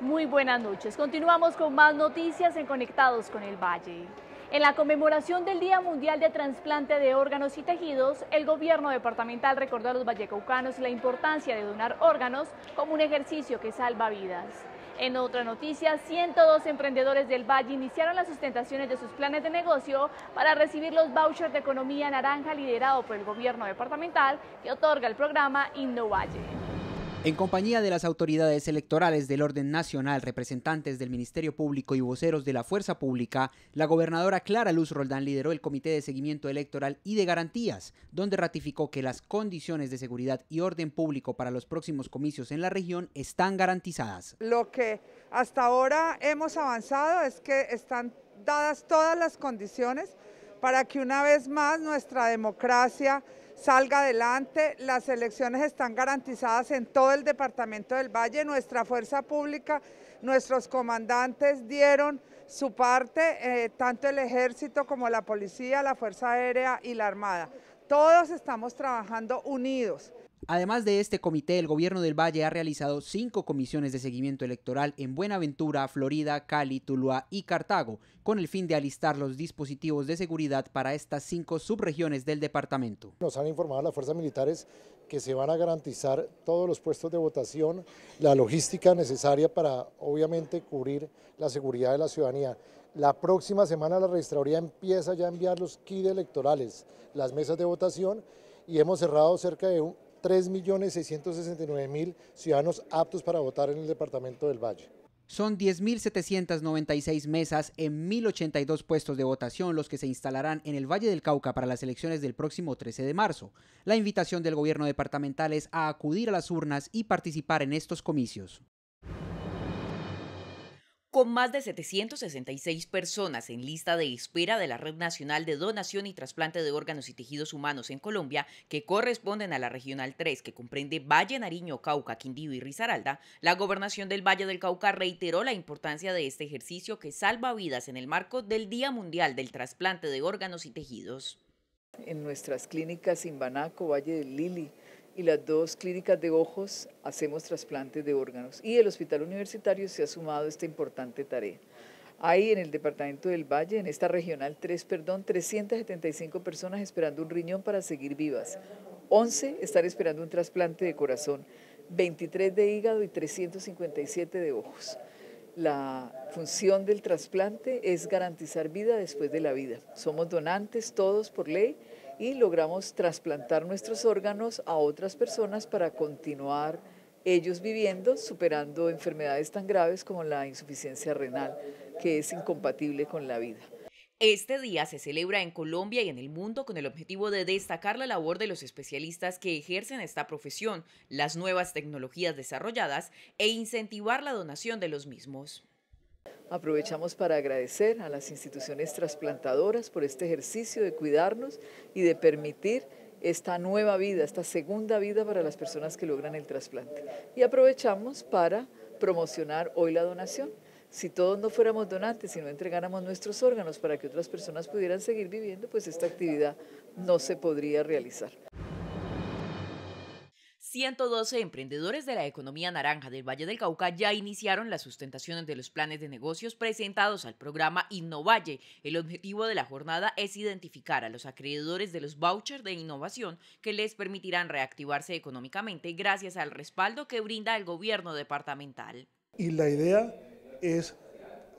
Muy buenas noches. Continuamos con más noticias en Conectados con el Valle. En la conmemoración del Día Mundial de Transplante de Órganos y Tejidos, el gobierno departamental recordó a los vallecaucanos la importancia de donar órganos como un ejercicio que salva vidas. En otra noticia, 102 emprendedores del Valle iniciaron las sustentaciones de sus planes de negocio para recibir los vouchers de economía naranja liderado por el gobierno departamental que otorga el programa Valle. En compañía de las autoridades electorales del orden nacional, representantes del Ministerio Público y voceros de la Fuerza Pública, la gobernadora Clara Luz Roldán lideró el Comité de Seguimiento Electoral y de Garantías, donde ratificó que las condiciones de seguridad y orden público para los próximos comicios en la región están garantizadas. Lo que hasta ahora hemos avanzado es que están dadas todas las condiciones para que una vez más nuestra democracia salga adelante. Las elecciones están garantizadas en todo el departamento del Valle. Nuestra fuerza pública, nuestros comandantes dieron su parte, eh, tanto el ejército como la policía, la Fuerza Aérea y la Armada. Todos estamos trabajando unidos Además de este comité, el gobierno del Valle ha realizado cinco comisiones de seguimiento electoral en Buenaventura, Florida, Cali, Tuluá y Cartago, con el fin de alistar los dispositivos de seguridad para estas cinco subregiones del departamento. Nos han informado las fuerzas militares que se van a garantizar todos los puestos de votación, la logística necesaria para obviamente cubrir la seguridad de la ciudadanía. La próxima semana la registraduría empieza ya a enviar los kits electorales, las mesas de votación y hemos cerrado cerca de un 3.669.000 ciudadanos aptos para votar en el departamento del Valle. Son 10.796 mesas en 1.082 puestos de votación los que se instalarán en el Valle del Cauca para las elecciones del próximo 13 de marzo. La invitación del gobierno departamental es a acudir a las urnas y participar en estos comicios. Con más de 766 personas en lista de espera de la Red Nacional de Donación y Trasplante de Órganos y Tejidos Humanos en Colombia, que corresponden a la Regional 3, que comprende Valle, Nariño, Cauca, Quindío y Risaralda, la Gobernación del Valle del Cauca reiteró la importancia de este ejercicio que salva vidas en el marco del Día Mundial del Trasplante de Órganos y Tejidos. En nuestras clínicas Imbanaco, Valle del Lili, y las dos clínicas de ojos hacemos trasplantes de órganos y el hospital universitario se ha sumado a esta importante tarea. Hay en el departamento del Valle, en esta regional 3, perdón, 375 personas esperando un riñón para seguir vivas, 11 están esperando un trasplante de corazón, 23 de hígado y 357 de ojos. La función del trasplante es garantizar vida después de la vida. Somos donantes todos por ley y logramos trasplantar nuestros órganos a otras personas para continuar ellos viviendo, superando enfermedades tan graves como la insuficiencia renal, que es incompatible con la vida. Este día se celebra en Colombia y en el mundo con el objetivo de destacar la labor de los especialistas que ejercen esta profesión, las nuevas tecnologías desarrolladas e incentivar la donación de los mismos. Aprovechamos para agradecer a las instituciones trasplantadoras por este ejercicio de cuidarnos y de permitir esta nueva vida, esta segunda vida para las personas que logran el trasplante. Y aprovechamos para promocionar hoy la donación. Si todos no fuéramos donantes y no entregáramos nuestros órganos para que otras personas pudieran seguir viviendo, pues esta actividad no se podría realizar. 112 emprendedores de la economía naranja del Valle del Cauca ya iniciaron las sustentaciones de los planes de negocios presentados al programa Innovalle. El objetivo de la jornada es identificar a los acreedores de los vouchers de innovación que les permitirán reactivarse económicamente gracias al respaldo que brinda el gobierno departamental. Y la idea es,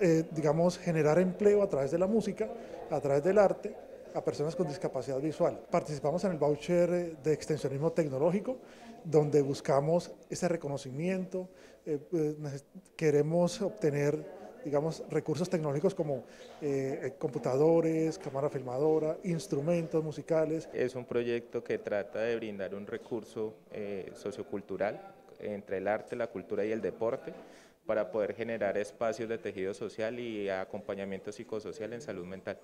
eh, digamos, generar empleo a través de la música, a través del arte a personas con discapacidad visual. Participamos en el voucher de extensionismo tecnológico, donde buscamos ese reconocimiento, eh, pues, queremos obtener digamos, recursos tecnológicos como eh, computadores, cámara filmadora, instrumentos musicales. Es un proyecto que trata de brindar un recurso eh, sociocultural entre el arte, la cultura y el deporte para poder generar espacios de tejido social y acompañamiento psicosocial en salud mental.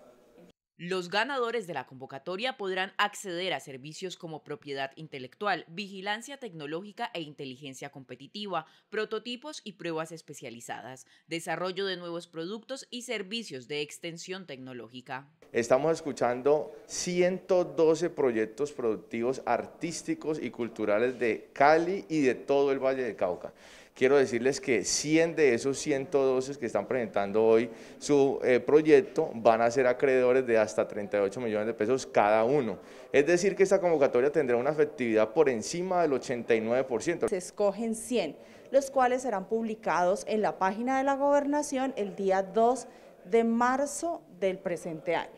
Los ganadores de la convocatoria podrán acceder a servicios como propiedad intelectual, vigilancia tecnológica e inteligencia competitiva, prototipos y pruebas especializadas, desarrollo de nuevos productos y servicios de extensión tecnológica. Estamos escuchando 112 proyectos productivos artísticos y culturales de Cali y de todo el Valle del Cauca quiero decirles que 100 de esos 112 que están presentando hoy su eh, proyecto van a ser acreedores de hasta 38 millones de pesos cada uno. Es decir, que esta convocatoria tendrá una efectividad por encima del 89%. Se escogen 100, los cuales serán publicados en la página de la gobernación el día 2 de marzo del presente año.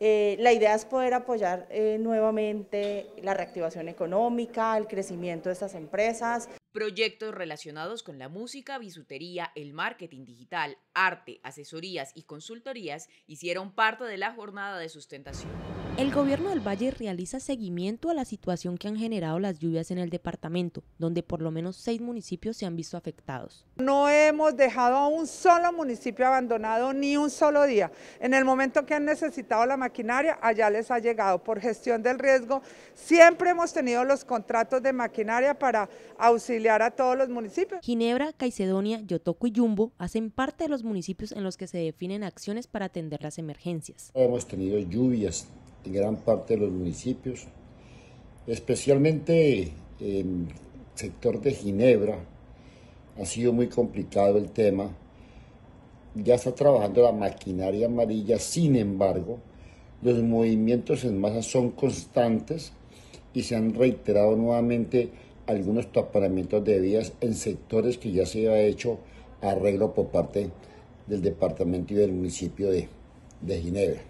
Eh, la idea es poder apoyar eh, nuevamente la reactivación económica, el crecimiento de estas empresas proyectos relacionados con la música, bisutería, el marketing digital, arte, asesorías y consultorías hicieron parte de la jornada de sustentación. El gobierno del Valle realiza seguimiento a la situación que han generado las lluvias en el departamento, donde por lo menos seis municipios se han visto afectados. No hemos dejado a un solo municipio abandonado ni un solo día. En el momento que han necesitado la maquinaria, allá les ha llegado. Por gestión del riesgo, siempre hemos tenido los contratos de maquinaria para auxiliar a todos los municipios. Ginebra, Caicedonia, Yotoco y Yumbo hacen parte de los municipios en los que se definen acciones para atender las emergencias. Hemos tenido lluvias en gran parte de los municipios, especialmente en el sector de Ginebra. Ha sido muy complicado el tema. Ya está trabajando la maquinaria amarilla, sin embargo, los movimientos en masa son constantes y se han reiterado nuevamente algunos taparamientos de vías en sectores que ya se ha hecho arreglo por parte del departamento y del municipio de Ginebra.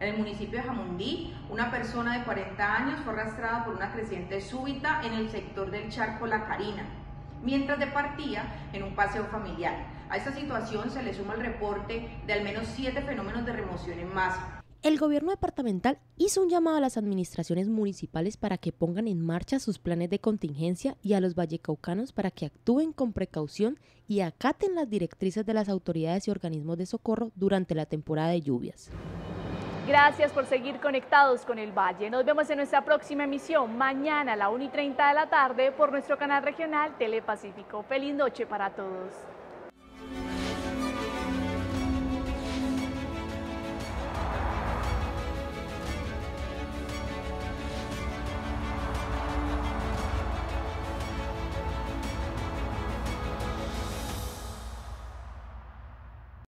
En el municipio de Jamundí, una persona de 40 años fue arrastrada por una creciente súbita en el sector del charco La Carina, mientras departía en un paseo familiar. A esta situación se le suma el reporte de al menos siete fenómenos de remoción en masa. El gobierno departamental hizo un llamado a las administraciones municipales para que pongan en marcha sus planes de contingencia y a los vallecaucanos para que actúen con precaución y acaten las directrices de las autoridades y organismos de socorro durante la temporada de lluvias. Gracias por seguir conectados con el Valle. Nos vemos en nuestra próxima emisión mañana a la 1 y 30 de la tarde por nuestro canal regional Telepacífico. Feliz noche para todos.